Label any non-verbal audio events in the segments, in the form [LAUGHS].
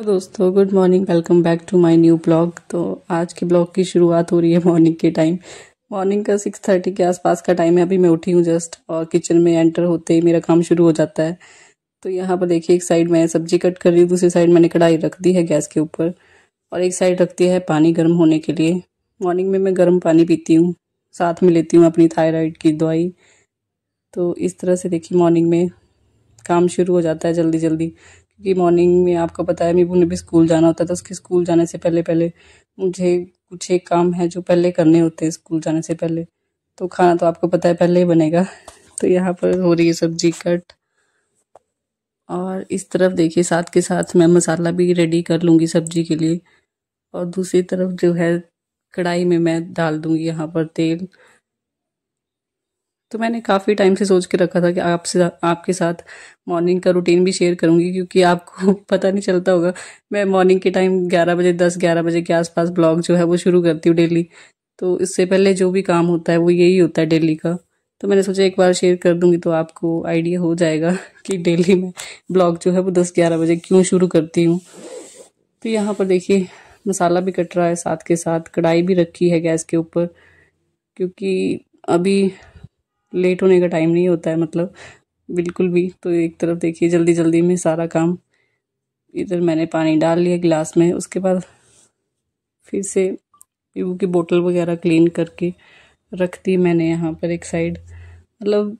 तो दोस्तों good morning welcome back to my new blog तो आज के ब्लॉग की शुरुआत हो रही है मॉर्निंग के टाइम मॉर्निंग का सिक्स थर्टी के आसपास का टाइम है अभी मैं उठी हूँ जस्ट और किचन में एंटर होते ही मेरा काम शुरू हो जाता है तो यहाँ पर देखिए एक साइड मैं सब्जी कट कर रही हूँ दूसरी साइड मैंने कढ़ाई रख दी है गैस के ऊपर और एक साइड रख दिया है पानी गर्म होने के लिए मॉर्निंग में मैं गर्म पानी पीती हूँ साथ में लेती हूँ अपनी थायराइड की दवाई तो इस तरह से देखिए मॉर्निंग में काम शुरू हो जाता है जल्दी जल्दी क्योंकि मॉर्निंग में आपको है मीबू ने भी स्कूल जाना होता है तो उसके स्कूल जाने से पहले पहले मुझे कुछ एक काम है जो पहले करने होते हैं स्कूल जाने से पहले तो खाना तो आपको पता है पहले ही बनेगा [LAUGHS] तो यहाँ पर हो रही है सब्जी कट और इस तरफ देखिए साथ के साथ मैं मसाला भी रेडी कर लूँगी सब्जी के लिए और दूसरी तरफ जो है कढ़ाई में मैं डाल दूँगी यहाँ पर तेल तो मैंने काफ़ी टाइम से सोच के रखा था कि आपसे आपके साथ मॉर्निंग का रूटीन भी शेयर करूंगी क्योंकि आपको [LAUGHS] पता नहीं चलता होगा मैं मॉर्निंग के टाइम 11 बजे 10 11 बजे के आसपास ब्लॉग जो है वो शुरू करती हूँ डेली तो इससे पहले जो भी काम होता है वो यही होता है डेली का तो मैंने सोचा एक बार शेयर कर दूँगी तो आपको आइडिया हो जाएगा [LAUGHS] कि डेली मैं ब्लॉग जो है वो दस ग्यारह बजे क्यों शुरू करती हूँ तो यहाँ पर देखिए मसाला भी कट रहा है साथ के साथ कढ़ाई भी रखी है गैस के ऊपर क्योंकि अभी लेट होने का टाइम नहीं होता है मतलब बिल्कुल भी तो एक तरफ देखिए जल्दी जल्दी में सारा काम इधर मैंने पानी डाल लिया गिलास में उसके बाद फिर से पीबू की बोतल वगैरह क्लीन करके रख दी मैंने यहाँ पर एक साइड मतलब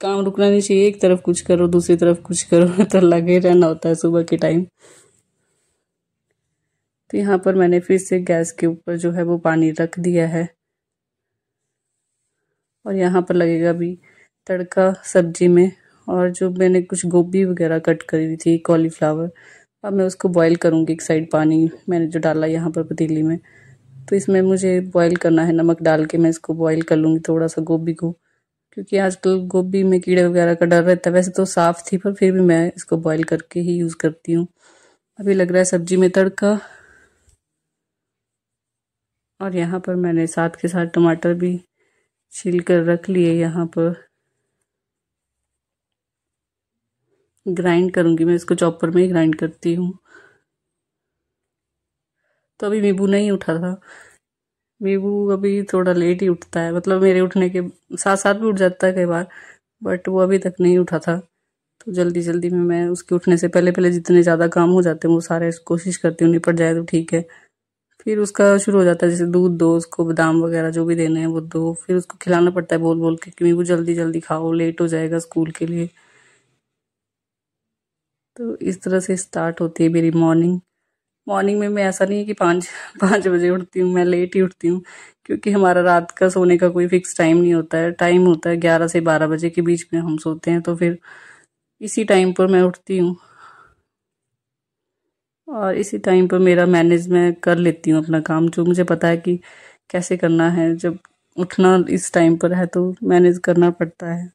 काम रुकना नहीं चाहिए एक तरफ कुछ करो दूसरी तरफ कुछ करो [LAUGHS] तो लगे रहना होता है सुबह के टाइम तो यहाँ पर मैंने फिर से गैस के ऊपर जो है वो पानी रख दिया है और यहाँ पर लगेगा भी तड़का सब्जी में और जो मैंने कुछ गोभी वगैरह कट करी हुई थी कॉलीफ्लावर अब मैं उसको बॉईल करूँगी एक साइड पानी मैंने जो डाला यहाँ पर पतीली में तो इसमें मुझे बॉईल करना है नमक डाल के मैं इसको बॉईल कर लूँगी थोड़ा सा गोभी को क्योंकि आजकल गोभी में कीड़े वगैरह का डर रहता है वैसे तो साफ़ थी पर फिर भी मैं इसको बॉयल करके ही यूज़ करती हूँ अभी लग रहा है सब्जी में तड़का और यहाँ पर मैंने साथ के साथ टमाटर भी छील कर रख लिए यहाँ पर ग्राइंड करूँगी मैं इसको चॉपर में ही ग्राइंड करती हूँ तो अभी मीबू नहीं उठा था मीबू अभी थोड़ा लेट ही उठता है मतलब मेरे उठने के साथ साथ भी उठ जाता है कई बार बट वो अभी तक नहीं उठा था तो जल्दी जल्दी में मैं उसके उठने से पहले पहले जितने ज़्यादा काम हो जाते हैं वो सारे कोशिश करती हूँ निपट जाए तो ठीक है फिर उसका शुरू हो जाता है जैसे दूध दो उसको बादाम वगैरह जो भी देने हैं वो दो फिर उसको खिलाना पड़ता है बोल बोल के क्योंकि वो जल्दी जल्दी खाओ लेट हो जाएगा स्कूल के लिए तो इस तरह से स्टार्ट होती है मेरी मॉर्निंग मॉर्निंग में मैं ऐसा नहीं है कि पाँच पाँच बजे उठती हूँ मैं लेट ही उठती हूँ क्योंकि हमारा रात का सोने का कोई फिक्स टाइम नहीं होता है टाइम होता है ग्यारह से बारह बजे के बीच में हम सोते हैं तो फिर इसी टाइम पर मैं उठती हूँ और इसी टाइम पर मेरा मैनेज मैं कर लेती हूँ अपना काम जो मुझे पता है कि कैसे करना है जब उठना इस टाइम पर है तो मैनेज करना पड़ता है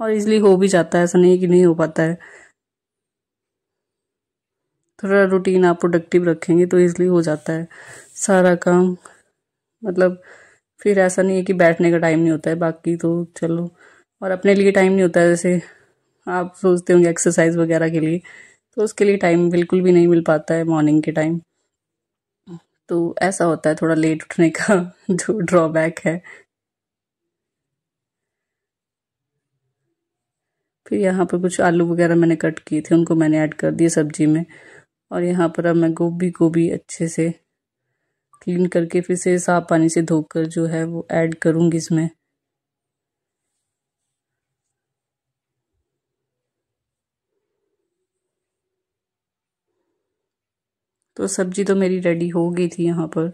और इजली हो भी जाता है ऐसा नहीं कि नहीं हो पाता है थोड़ा रूटीन आप प्रोडक्टिव रखेंगे तो इजली हो जाता है सारा काम मतलब फिर ऐसा नहीं है कि बैठने का टाइम नहीं होता है बाकी तो चलो और अपने लिए टाइम नहीं होता है जैसे आप सोचते होंगे एक्सरसाइज वगैरह के लिए तो उसके लिए टाइम बिल्कुल भी नहीं मिल पाता है मॉर्निंग के टाइम तो ऐसा होता है थोड़ा लेट उठने का [LAUGHS] जो ड्रॉबैक है फिर यहाँ पर कुछ आलू वगैरह मैंने कट किए थे उनको मैंने ऐड कर दिए सब्जी में और यहाँ पर अब मैं गोभी को भी अच्छे से क्लीन करके फिर से साफ पानी से धोकर जो है वो ऐड करूँगी इसमें तो सब्जी तो मेरी रेडी हो गई थी यहाँ पर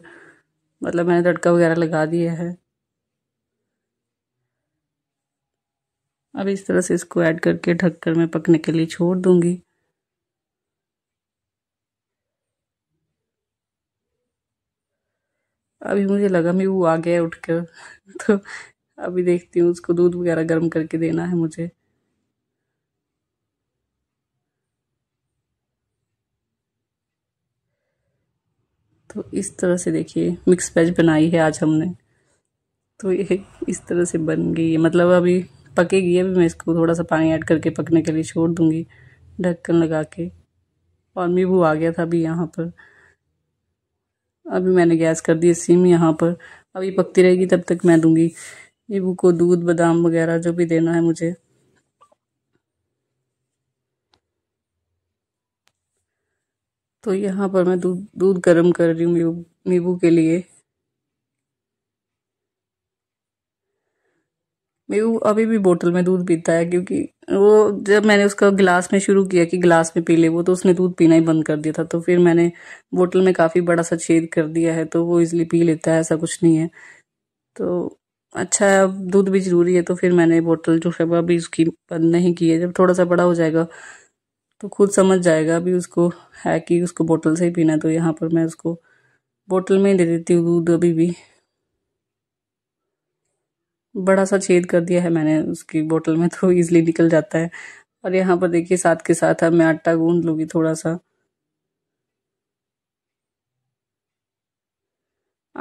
मतलब मैंने तड़का वगैरह लगा दिया है अब इस तरह से इसको ऐड करके ढककर मैं पकने के लिए छोड़ दूंगी अभी मुझे लगा मैं वो आ गया उठकर [LAUGHS] तो अभी देखती हूँ उसको दूध वगैरह गर्म करके देना है मुझे तो इस तरह से देखिए मिक्स वेज बनाई है आज हमने तो ये इस तरह से बन गई है मतलब अभी पकेगी अभी मैं इसको थोड़ा सा पानी ऐड करके पकने के लिए छोड़ दूँगी ढक्कन लगा के और मीबू आ गया था अभी यहाँ पर अभी मैंने गैस कर दी सिम यहाँ पर अभी पकती रहेगी तब तक मैं दूँगी नींबू को दूध बादाम वगैरह जो भी देना है मुझे तो यहाँ पर मैं दूध दूध गर्म कर रही हूँ नींबू के लिए नींबू अभी भी बोतल में दूध पीता है क्योंकि वो जब मैंने उसका गिलास में शुरू किया कि गिलास में पी ले वो तो उसने दूध पीना ही बंद कर दिया था तो फिर मैंने बोतल में काफ़ी बड़ा सा छेद कर दिया है तो वो इजली पी लेता है ऐसा कुछ नहीं है तो अच्छा है अब दूध भी ज़रूरी है तो फिर मैंने बोतल जो है वो अभी उसकी बंद नहीं की है जब थोड़ा सा बड़ा हो जाएगा तो खुद समझ जाएगा अभी उसको है कि उसको बोतल से ही पीना तो यहाँ पर मैं उसको बोतल में ही दे देती हूँ दूध अभी भी बड़ा सा छेद कर दिया है मैंने उसकी बोतल में तो ईज़िली निकल जाता है और यहाँ पर देखिए साथ के साथ अब मैं आटा गूंद लूँगी थोड़ा सा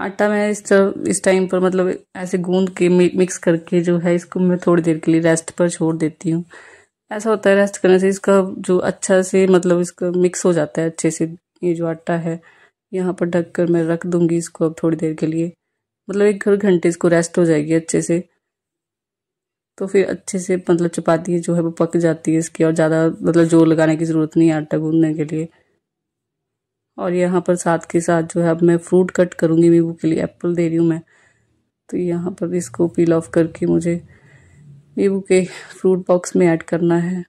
आटा मैं इस तरह इस टाइम पर मतलब ऐसे गूंद के मिक्स करके जो है इसको मैं थोड़ी देर के लिए रेस्ट पर छोड़ देती हूँ ऐसा होता है रेस्ट करने से इसका जो अच्छा से मतलब इसका मिक्स हो जाता है अच्छे से ये जो आटा है यहाँ पर ढक कर मैं रख दूंगी इसको अब थोड़ी देर के लिए मतलब एक घंटे इसको रेस्ट हो जाएगी अच्छे से तो फिर अच्छे से मतलब चपाती जो है वो पक जाती है इसकी और ज़्यादा मतलब जोर लगाने की ज़रूरत नहीं है आटा गूंदने के लिए और यहाँ पर साथ के साथ जो है अब मैं फ्रूट कट करूँगी नींबू के लिए एप्पल दे रही हूँ मैं तो यहाँ पर इसको पील ऑफ करके मुझे नींबू के फ्रूट बॉक्स में ऐड करना है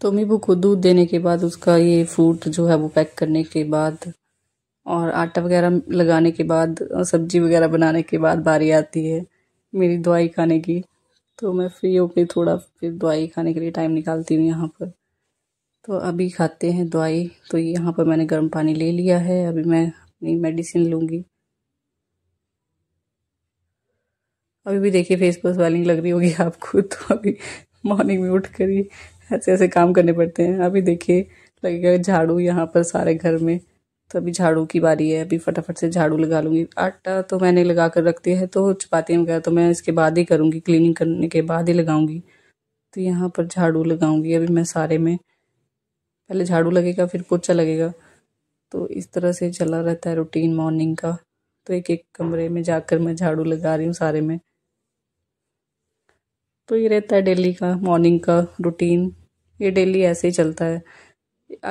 तो मीबू को दूध देने के बाद उसका ये फ्रूट जो है वो पैक करने के बाद और आटा वगैरह लगाने के बाद सब्जी वगैरह बनाने के बाद बारी आती है मेरी दवाई खाने की तो मैं फ्री होकर थोड़ा फिर दवाई खाने के लिए टाइम निकालती हूँ यहाँ पर तो अभी खाते हैं दवाई तो यहाँ पर मैंने गर्म पानी ले लिया है अभी मैं अपनी मेडिसिन लूँगी अभी भी देखिए फेस पर स्वेलिंग लग रही होगी [LAUGHS] आपको तो अभी मॉर्निंग में उठ कर ही ऐसे ऐसे काम करने पड़ते हैं अभी देखिए लगेगा झाड़ू यहाँ पर सारे घर में तो अभी झाड़ू की बारी है अभी फटाफट से झाड़ू लगा लूँगी आटा तो मैंने लगा कर रख दिया है तो चपाती वगैरह तो मैं इसके बाद ही करूँगी क्लीनिंग करने के बाद ही लगाऊँगी तो यहाँ पर झाड़ू लगाऊँगी अभी मैं सारे में पहले झाड़ू लगेगा फिर पोछा लगेगा तो इस तरह से चला रहता है रूटीन मॉर्निंग का तो एक एक कमरे में जाकर मैं झाड़ू लगा रही हूँ सारे में तो ये रहता है डेली का मॉर्निंग का रूटीन ये डेली ऐसे ही चलता है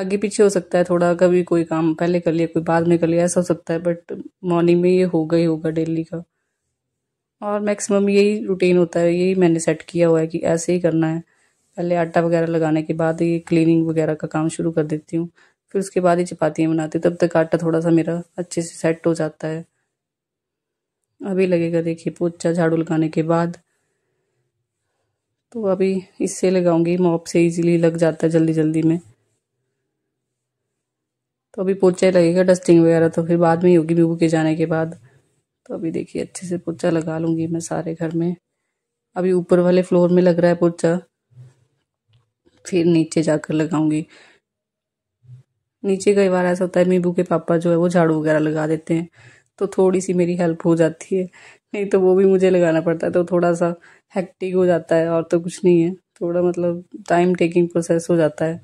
आगे पीछे हो सकता है थोड़ा कभी कोई काम पहले कर लिया कोई बाद में कर लिया ऐसा हो सकता है बट मॉर्निंग में ये होगा ही होगा डेली का और मैक्सिमम यही रूटीन होता है यही मैंने सेट किया हुआ है कि ऐसे ही करना है पहले आटा वगैरह लगाने के बाद ये क्लीनिंग वगैरह का काम शुरू कर देती हूँ फिर उसके बाद ही चपातियाँ बनाती हूँ तब तक आटा थोड़ा सा मेरा अच्छे से सेट हो जाता है अभी लगेगा देखिए पोचा झाड़ू लगाने के बाद तो अभी इससे लगाऊंगी मॉप से इजीली लग जाता है जल्दी जल्दी में तो अभी पोचा ही लगेगा डस्टिंग वगैरह तो फिर बाद में ही होगी बीबू के जाने के बाद तो अभी देखिए अच्छे से पोचा लगा लूंगी मैं सारे घर में अभी ऊपर वाले फ्लोर में लग रहा है पोचा फिर नीचे जाकर लगाऊंगी नीचे कई बार ऐसा होता है मीबू के पापा जो है वो झाड़ू वगैरह लगा देते हैं तो थोड़ी सी मेरी हेल्प हो जाती है नहीं तो वो भी मुझे लगाना पड़ता है तो थोड़ा सा हैक्टिक हो जाता है और तो कुछ नहीं है थोड़ा मतलब टाइम टेकिंग प्रोसेस हो जाता है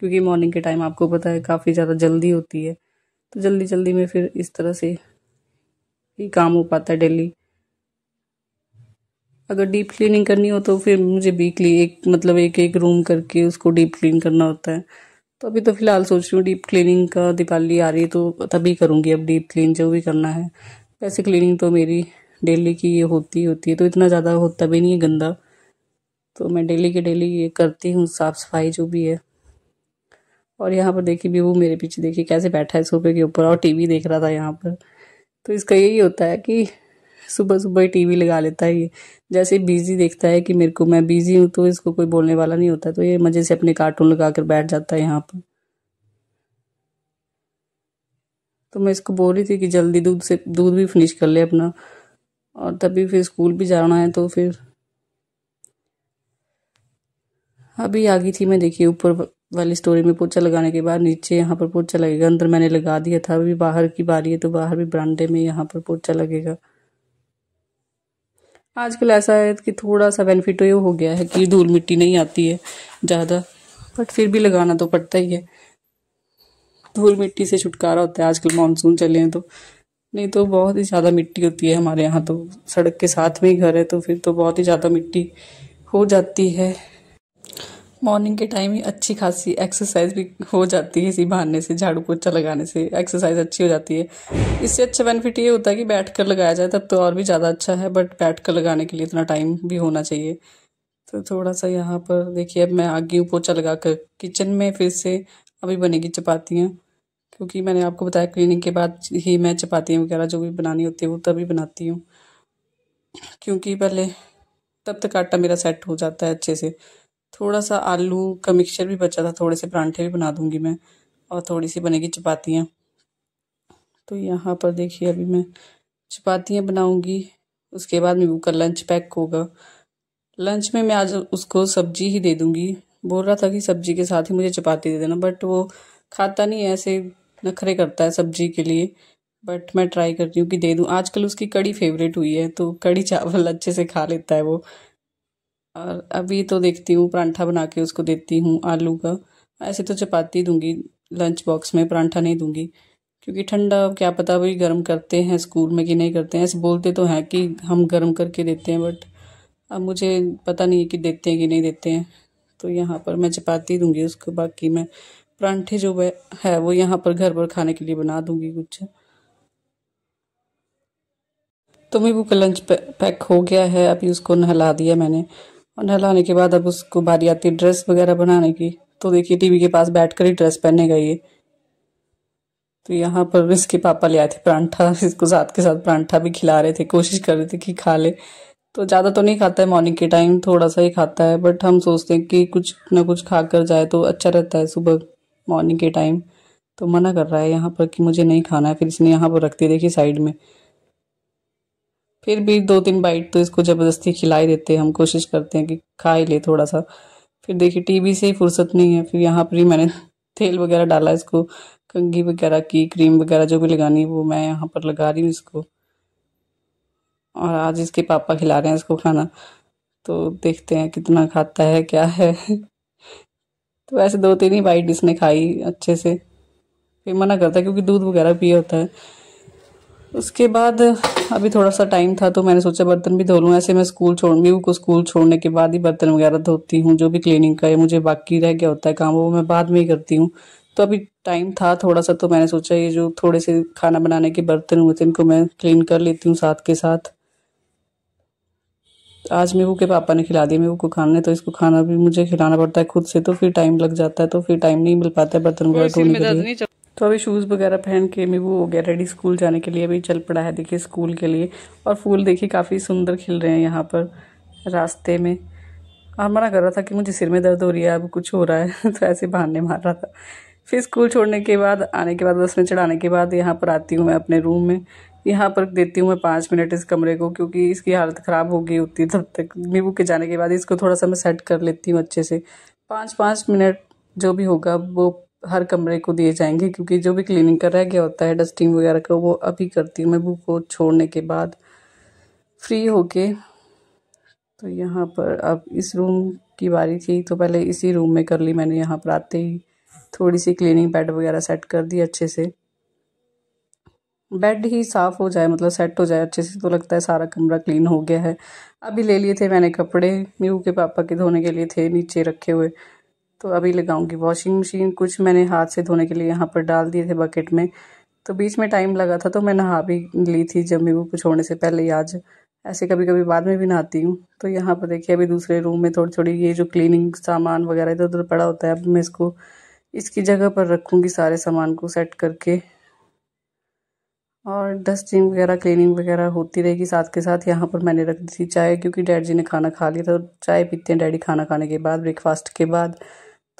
क्योंकि मॉर्निंग के टाइम आपको पता है काफ़ी ज़्यादा जल्दी होती है तो जल्दी जल्दी में फिर इस तरह से ही काम हो पाता है डेली अगर डीप क्लीनिंग करनी हो तो फिर मुझे वीकली एक मतलब एक एक रूम करके उसको डीप क्लीन करना होता है तो अभी तो फिलहाल सोच रही हूँ डीप क्लीनिंग का दिवाली आ रही है तो तभी करूँगी अब डीप क्लीन जो भी करना है वैसे क्लीनिंग तो मेरी डेली की ये होती होती है तो इतना ज़्यादा होता भी नहीं है गंदा तो मैं डेली के डेली ये करती हूँ साफ़ सफाई जो भी है और यहाँ पर देखिए भी वो मेरे पीछे देखिए कैसे बैठा है सोफे के ऊपर और टीवी देख रहा था यहाँ पर तो इसका यही होता है कि सुबह सुबह टीवी लगा लेता है ये जैसे बिजी देखता है कि मेरे को मैं बिजी हूँ तो इसको कोई बोलने वाला नहीं होता तो ये मज़े से अपने कार्टून लगा कर बैठ जाता है यहाँ पर तो मैं इसको बोल रही थी कि जल्दी दूध से दूध भी फिनिश कर ले अपना और तभी फिर स्कूल भी जाना है तो फिर अभी आ गई थी मैं देखिए ऊपर वाली स्टोरी में पोछा लगाने के बाद नीचे यहाँ पर पोछा लगेगा अंदर मैंने लगा दिया था अभी बाहर की बारी है तो बाहर भी ब्रांडे में यहाँ पर पोछा लगेगा आजकल ऐसा है कि थोड़ा सा बेनिफिट तो ये हो गया है कि धूल मिट्टी नहीं आती है ज़्यादा बट फिर भी लगाना तो पड़ता ही है धूल मिट्टी से छुटकारा होता है आजकल मानसून चले हैं तो नहीं तो बहुत ही ज़्यादा मिट्टी होती है हमारे यहाँ तो सड़क के साथ में ही घर है तो फिर तो बहुत ही ज़्यादा मिट्टी हो जाती है मॉर्निंग के टाइम ही अच्छी खासी एक्सरसाइज भी हो जाती है इसी बहाने से झाड़ू पोछा लगाने से एक्सरसाइज अच्छी हो जाती है इससे अच्छा बेनिफिट ये होता है कि बैठ कर लगाया जाए तब तो और भी ज़्यादा अच्छा है बट बैठ कर लगाने के लिए इतना टाइम भी होना चाहिए तो थोड़ा सा यहाँ पर देखिए अब मैं आगे हूँ पोछा लगा कर किचन में फिर से अभी बनेगी चपातियाँ क्योंकि मैंने आपको बताया क्लीनिंग के बाद ही मैं चपातियाँ वगैरह जो भी बनानी होती है वो तभी बनाती हूँ क्योंकि पहले तब तक आटा मेरा सेट हो जाता है अच्छे से थोड़ा सा आलू का मिक्सचर भी बचा था थोड़े से परांठे भी बना दूँगी मैं और थोड़ी सी बनेगी चपातियाँ तो यहाँ पर देखिए अभी मैं चपातियाँ बनाऊँगी उसके बाद मेबू का लंच पैक होगा लंच में मैं आज उसको सब्जी ही दे दूँगी बोल रहा था कि सब्जी के साथ ही मुझे चपाती दे देना बट वो खाता नहीं है ऐसे नखरे करता है सब्जी के लिए बट मैं ट्राई करती हूँ कि दे दूँ आजकल उसकी कड़ी फेवरेट हुई है तो कड़ी चावल अच्छे से खा लेता है वो और अभी तो देखती हूँ परांठा बना के उसको देती हूँ आलू का ऐसे तो चपाती दूंगी लंच बॉक्स में परांठा नहीं दूंगी क्योंकि ठंडा क्या पता भाई गर्म करते हैं स्कूल में कि नहीं करते हैं ऐसे बोलते तो हैं कि हम गर्म करके देते हैं बट अब मुझे पता नहीं है कि देते हैं कि नहीं देते हैं तो यहाँ पर मैं चपाती दूंगी उसको बाकी मैं परांठे जो है वो यहाँ पर घर पर खाने के लिए बना दूंगी कुछ तो मेरे बुक लंच पैक हो गया है अभी उसको नहला दिया मैंने और नहलाने के बाद अब उसको बारी आती है ड्रेस वगैरह बनाने की तो देखिए टीवी के पास बैठ कर ही ड्रेस गई है तो यहाँ पर इसके पापा ले आए थे परांठा इसको साथ के साथ परांठा भी खिला रहे थे कोशिश कर रहे थे कि खा ले तो ज़्यादा तो नहीं खाता है मॉर्निंग के टाइम थोड़ा सा ही खाता है बट हम सोचते हैं कि कुछ ना कुछ खा कर जाए तो अच्छा रहता है सुबह मॉर्निंग के टाइम तो मना कर रहा है यहाँ पर कि मुझे नहीं खाना है फिर इसने यहाँ पर रख दिया देखिए साइड में फिर भी दो तीन बाइट तो इसको ज़बरदस्ती खिला ही देते हैं हम कोशिश करते हैं कि खा ही ले थोड़ा सा फिर देखिए टीवी से ही फुर्सत नहीं है फिर यहाँ पर ही मैंने [LAUGHS] तेल वगैरह डाला इसको कंघी वगैरह की क्रीम वगैरह जो भी लगानी है वो मैं यहाँ पर लगा रही हूँ इसको और आज इसके पापा खिला रहे हैं इसको खाना तो देखते हैं कितना खाता है क्या है [LAUGHS] तो वैसे दो तीन ही बाइट इसने खाई अच्छे से फिर मना करता है क्योंकि दूध वगैरह पिया होता है उसके बाद अभी थोड़ा सा टाइम था तो मैंने सोचा बर्तन भी धो लूँ ऐसे मैं स्कूल छोड़ूंगी को स्कूल छोड़ने के बाद ही बर्तन वगैरह धोती हूँ जो भी क्लीनिंग का है मुझे बाकी रह गया होता है काम वो मैं बाद में ही करती हूँ तो अभी टाइम था थोड़ा सा तो मैंने सोचा ये जो थोड़े से खाना बनाने के बर्तन हुए थे इनको मैं क्लीन कर लेती हूँ साथ के साथ आज मेबू के पापा ने खिला दिया मेहू को खाने तो इसको खाना भी मुझे खिलाना पड़ता है खुद से तो फिर टाइम लग जाता है तो फिर टाइम नहीं मिल पाता है बर्तन वगैरह धोने के लिए तो अभी शूज़ वगैरह पहन के वो हो गया रेडी स्कूल जाने के लिए अभी चल पड़ा है देखिए स्कूल के लिए और फूल देखिए काफ़ी सुंदर खिल रहे हैं यहाँ पर रास्ते में और मना कर रहा था कि मुझे सिर में दर्द हो रही है अब कुछ हो रहा है [LAUGHS] तो ऐसे बहाने मार रहा था फिर स्कूल छोड़ने के बाद आने के बाद बस में चढ़ाने के बाद यहाँ पर आती हूँ मैं अपने रूम में यहाँ पर देती हूँ मैं पाँच मिनट इस कमरे को क्योंकि इसकी हालत ख़राब हो गई होती है तब तक मीबू के जाने के बाद इसको थोड़ा सा मैं सेट कर लेती हूँ अच्छे से पाँच पाँच मिनट जो भी होगा वो हर कमरे को दिए जाएंगे क्योंकि जो भी क्लीनिंग का रह गया होता है डस्टिंग वगैरह का वो अभी करती हूँ मैं बुक को छोड़ने के बाद फ्री होके तो यहाँ पर अब इस रूम की बारी थी तो पहले इसी रूम में कर ली मैंने यहाँ पर आते ही थोड़ी सी क्लीनिंग बेड वगैरह सेट कर दी अच्छे से बेड ही साफ़ हो जाए मतलब सेट हो जाए अच्छे से तो लगता है सारा कमरा क्लीन हो गया है अभी ले लिए थे मैंने कपड़े मीरू के पापा के धोने के लिए थे नीचे रखे हुए तो अभी लगाऊंगी वॉशिंग मशीन कुछ मैंने हाथ से धोने के लिए यहाँ पर डाल दिए थे बकेट में तो बीच में टाइम लगा था तो मैं नहा भी ली थी जब मेरे को छोड़ने से पहले ही आज ऐसे कभी कभी बाद में भी नहाती हूँ तो यहाँ पर देखिए अभी दूसरे रूम में थोड़ी थोड़ी ये जो क्लीनिंग सामान वगैरह इधर उधर पड़ा होता है अब मैं इसको इसकी जगह पर रखूँगी सारे सामान को सेट करके और डस्टिंग वगैरह क्लीनिंग वगैरह होती रहेगी साथ के साथ यहाँ पर मैंने रख दी थी चाय क्योंकि डैड जी ने खाना खा लिया था चाय पीते हैं डैडी खाना खाने के बाद ब्रेकफास्ट के बाद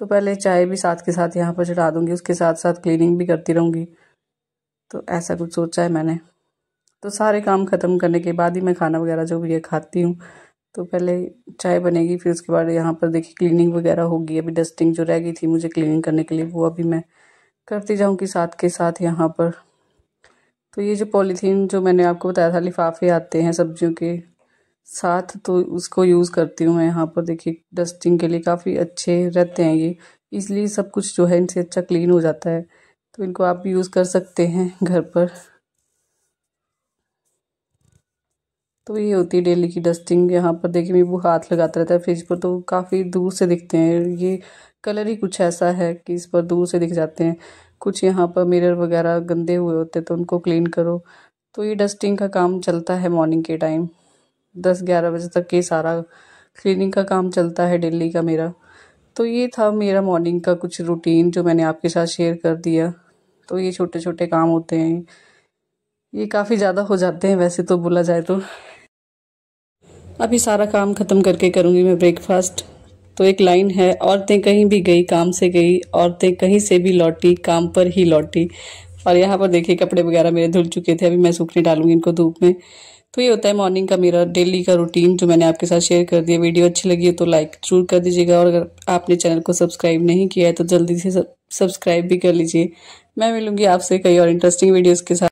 तो पहले चाय भी साथ के साथ यहाँ पर चढ़ा दूँगी उसके साथ साथ क्लीनिंग भी करती रहूँगी तो ऐसा कुछ सोचा है मैंने तो सारे काम ख़त्म करने के बाद ही मैं खाना वगैरह जो भी है खाती हूँ तो पहले चाय बनेगी फिर उसके बाद यहाँ पर देखिए क्लीनिंग वगैरह होगी अभी डस्टिंग जो रह गई थी मुझे क्लीनिंग करने के लिए वो अभी मैं करती जाऊँगी साथ के साथ यहाँ पर तो ये जो पॉलीथीन जो मैंने आपको बताया था लिफाफे आते हैं सब्जियों के साथ तो उसको यूज़ करती हूँ मैं यहाँ पर देखिए डस्टिंग के लिए काफ़ी अच्छे रहते हैं ये इसलिए सब कुछ जो है इनसे अच्छा क्लीन हो जाता है तो इनको आप यूज़ कर सकते हैं घर पर तो ये होती है डेली की डस्टिंग यहाँ पर देखिए मैं वो हाथ लगाता रहता है फ्रिज पर तो काफ़ी दूर से दिखते हैं ये कलर ही कुछ ऐसा है कि इस पर दूर से दिख जाते हैं कुछ यहाँ पर मिरर वगैरह गंदे हुए होते हैं तो उनको क्लीन करो तो ये डस्टिंग का काम चलता है मॉर्निंग के टाइम दस ग्यारह बजे तक ये सारा क्लीनिंग का काम चलता है डेली का मेरा तो ये था मेरा मॉर्निंग का कुछ रूटीन जो मैंने आपके साथ शेयर कर दिया तो ये छोटे छोटे काम होते हैं ये काफ़ी ज़्यादा हो जाते हैं वैसे तो बोला जाए तो अभी सारा काम ख़त्म करके करूँगी मैं ब्रेकफास्ट तो एक लाइन है औरतें कहीं भी गई काम से गई औरतें कहीं से भी लौटी काम पर ही लौटी और यहाँ पर देखिए कपड़े वगैरह मेरे धुल चुके थे अभी मैं सूखने डालूंगी इनको धूप में तो ये होता है मॉर्निंग का मेरा डेली का रूटीन जो मैंने आपके साथ शेयर कर दिया वीडियो अच्छी लगी है तो लाइक जरूर कर दीजिएगा और अगर आपने चैनल को सब्सक्राइब नहीं किया है तो जल्दी से सब्सक्राइब भी कर लीजिए मैं मिलूंगी आपसे कई और इंटरेस्टिंग वीडियोज़ के साथ